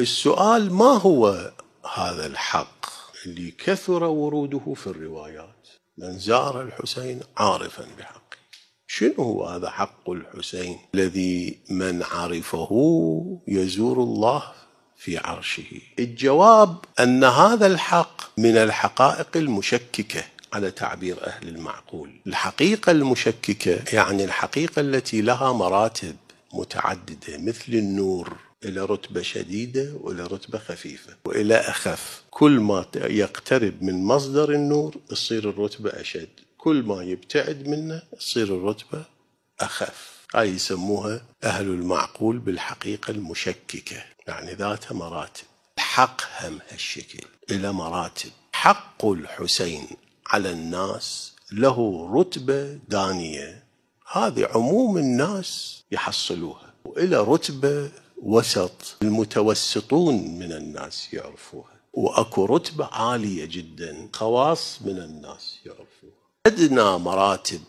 السؤال ما هو هذا الحق اللي كثر وروده في الروايات من زار الحسين عارفا بحقه شنو هو هذا حق الحسين الذي من عرفه يزور الله في عرشه الجواب ان هذا الحق من الحقائق المشككه على تعبير اهل المعقول الحقيقه المشككه يعني الحقيقه التي لها مراتب متعدده مثل النور إلى رتبة شديدة وإلى رتبة خفيفة وإلى أخف كل ما يقترب من مصدر النور تصير الرتبة أشد كل ما يبتعد منه تصير الرتبة أخف هاي يسموها أهل المعقول بالحقيقة المشككة يعني ذاتها مراتب الحق هم هالشكل إلى مراتب حق الحسين على الناس له رتبة دانية هذه عموم الناس يحصلوها وإلى رتبة وسط المتوسطون من الناس يعرفوها واكو رتبه عاليه جدا خواص من الناس يعرفوها ادنى مراتب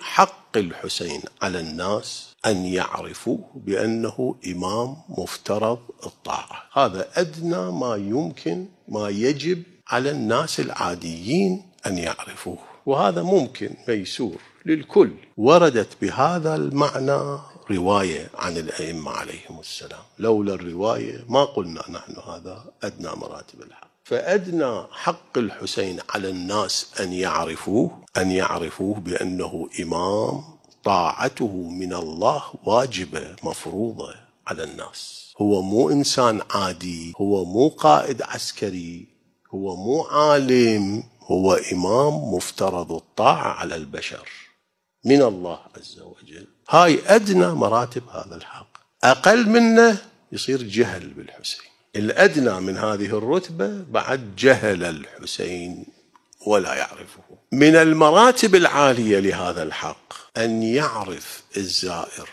حق الحسين على الناس ان يعرفوه بانه امام مفترض الطاعه هذا ادنى ما يمكن ما يجب على الناس العاديين ان يعرفوه وهذا ممكن ميسور للكل وردت بهذا المعنى رواية عن الأئمة عليهم السلام لولا الرواية ما قلنا نحن هذا أدنى مراتب الحق فأدنى حق الحسين على الناس أن يعرفوه أن يعرفوه بأنه إمام طاعته من الله واجبة مفروضة على الناس هو مو إنسان عادي هو مو قائد عسكري هو مو عالم هو إمام مفترض الطاعة على البشر من الله عز وجل هاي أدنى مراتب هذا الحق أقل منه يصير جهل بالحسين الأدنى من هذه الرتبة بعد جهل الحسين ولا يعرفه من المراتب العالية لهذا الحق أن يعرف الزائر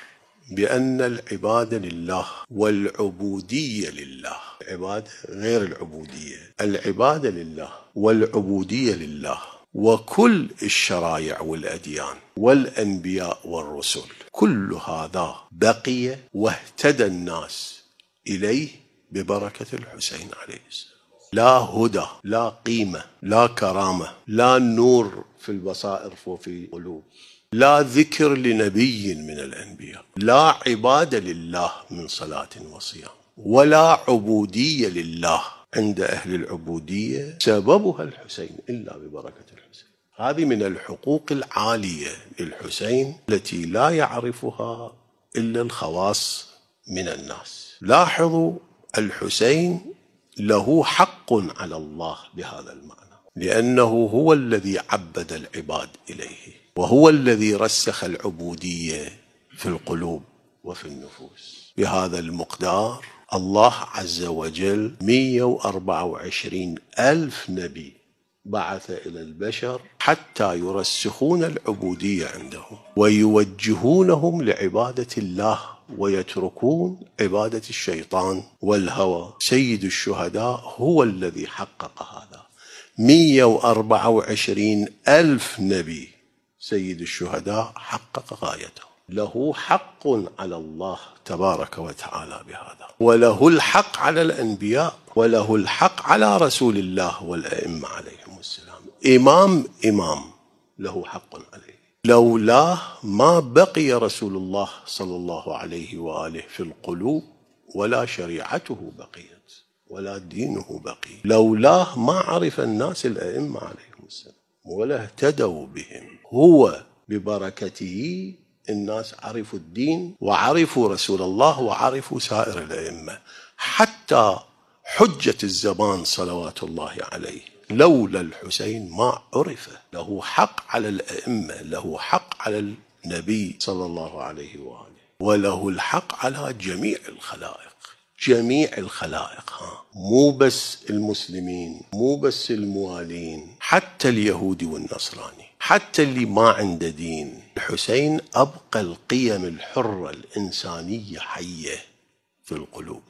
بأن العبادة لله والعبودية لله العبادة غير العبودية العبادة لله والعبودية لله وكل الشرائع والاديان والانبياء والرسل كل هذا بقي واهتدى الناس اليه ببركه الحسين عليه السلام لا هدى لا قيمه لا كرامه لا نور في البصائر وفي القلوب لا ذكر لنبي من الانبياء لا عباده لله من صلاه وصيام ولا عبوديه لله عند أهل العبودية سببها الحسين إلا ببركة الحسين هذه من الحقوق العالية للحسين التي لا يعرفها إلا الخواص من الناس لاحظوا الحسين له حق على الله بهذا المعنى لأنه هو الذي عبد العباد إليه وهو الذي رسخ العبودية في القلوب وفي النفوس بهذا المقدار الله عز وجل 124 ألف نبي بعث إلى البشر حتى يرسخون العبودية عندهم ويوجهونهم لعبادة الله ويتركون عبادة الشيطان والهوى سيد الشهداء هو الذي حقق هذا 124 ألف نبي سيد الشهداء حقق غايته له حق على الله تبارك وتعالى بهذا وله الحق على الأنبياء وله الحق على رسول الله والأئمة عليهم السلام إمام إمام له حق عليه لولاه ما بقي رسول الله صلى الله عليه وآله في القلوب ولا شريعته بقيت ولا دينه بقي لولاه ما عرف الناس الأئمة عليهم السلام ولا اهتدوا بهم هو ببركته الناس عرفوا الدين وعرفوا رسول الله وعرفوا سائر الائمه حتى حجه الزمان صلوات الله عليه لولا الحسين ما عرف له حق على الائمه له حق على النبي صلى الله عليه واله وله الحق على جميع الخلائق جميع الخلائق ها مو بس المسلمين مو بس الموالين حتى اليهودي والنصراني حتى اللي ما عنده دين الحسين أبقى القيم الحرة الإنسانية حية في القلوب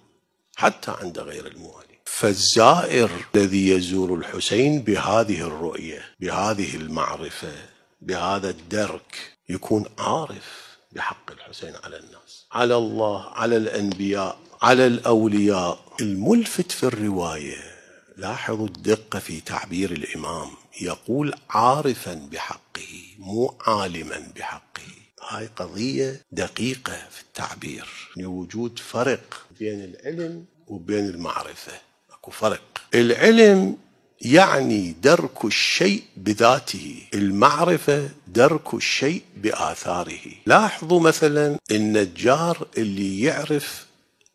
حتى عند غير الموالي فالزائر الذي يزور الحسين بهذه الرؤية بهذه المعرفة بهذا الدرك يكون عارف بحق الحسين على الناس على الله على الأنبياء على الأولياء الملفت في الرواية لاحظوا الدقة في تعبير الإمام يقول عارفا بحقه مو عالما بحقه هاي قضية دقيقة في التعبير لوجود يعني فرق بين العلم وبين المعرفة اكو فرق العلم يعني درك الشيء بذاته المعرفة درك الشيء بآثاره لاحظوا مثلا النجار اللي يعرف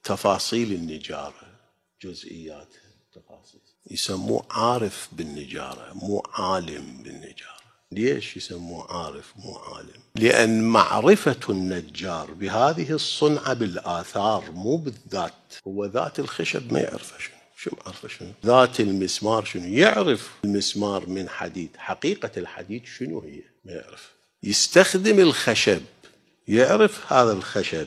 تفاصيل النجارة جزئياتها تفاصيل يسموه عارف بالنجارة مو عالم بالنجارة ليش يسموه عارف مو عالم لأن معرفة النجار بهذه الصنعة بالآثار مو بالذات هو ذات الخشب ما يعرفه شنو شو معرفه شنو ذات المسمار شنو يعرف المسمار من حديد حقيقة الحديد شنو هي ما يعرف يستخدم الخشب يعرف هذا الخشب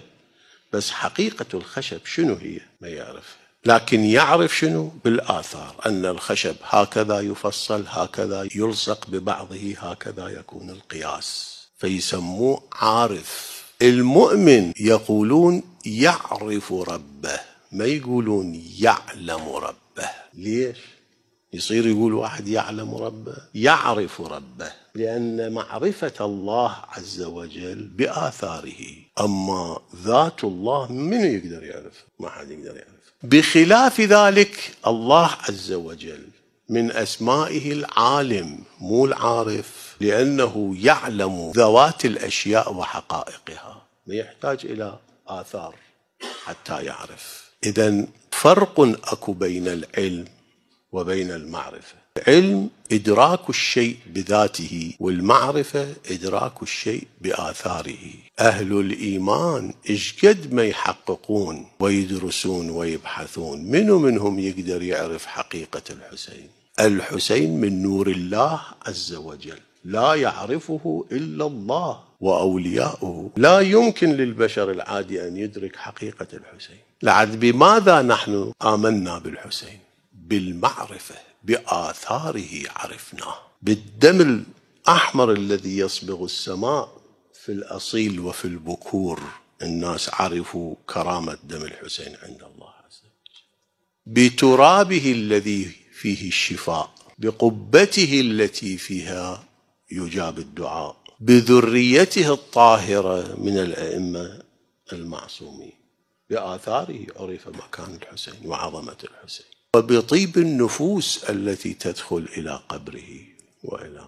بس حقيقة الخشب شنو هي ما يعرفها لكن يعرف شنو بالآثار أن الخشب هكذا يفصل هكذا يلصق ببعضه هكذا يكون القياس فيسموه عارف المؤمن يقولون يعرف ربه ما يقولون يعلم ربه ليش؟ يصير يقول واحد يعلم ربه يعرف ربه لأن معرفة الله عز وجل بآثاره أما ذات الله من يقدر يعرف ما حد يقدر يعرف بخلاف ذلك الله عز وجل من اسمائه العالم مو العارف لانه يعلم ذوات الاشياء وحقائقها ما يحتاج الى اثار حتى يعرف اذا فرق اكو بين العلم وبين المعرفة العلم إدراك الشيء بذاته والمعرفة إدراك الشيء بآثاره أهل الإيمان إشقد ما يحققون ويدرسون ويبحثون منو منهم يقدر يعرف حقيقة الحسين الحسين من نور الله عز وجل لا يعرفه إلا الله وأولياؤه لا يمكن للبشر العادي أن يدرك حقيقة الحسين لعد بماذا نحن آمنا بالحسين بالمعرفة بآثاره عرفناه بالدم الأحمر الذي يصبغ السماء في الأصيل وفي البكور الناس عرفوا كرامة دم الحسين عند الله عز وجل بترابه الذي فيه الشفاء بقبته التي فيها يجاب الدعاء بذريته الطاهرة من الأئمة المعصومين بآثاره عرف مكان الحسين وعظمة الحسين وبطيب النفوس التي تدخل إلى قبره وإلى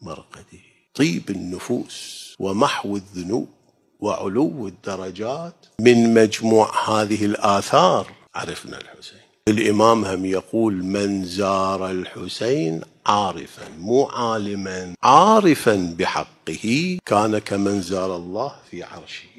مرقده طيب النفوس ومحو الذنوب وعلو الدرجات من مجموع هذه الآثار عرفنا الحسين الإمام هم يقول من زار الحسين عارفا مو عالما عارفا بحقه كان كمن زار الله في عرشه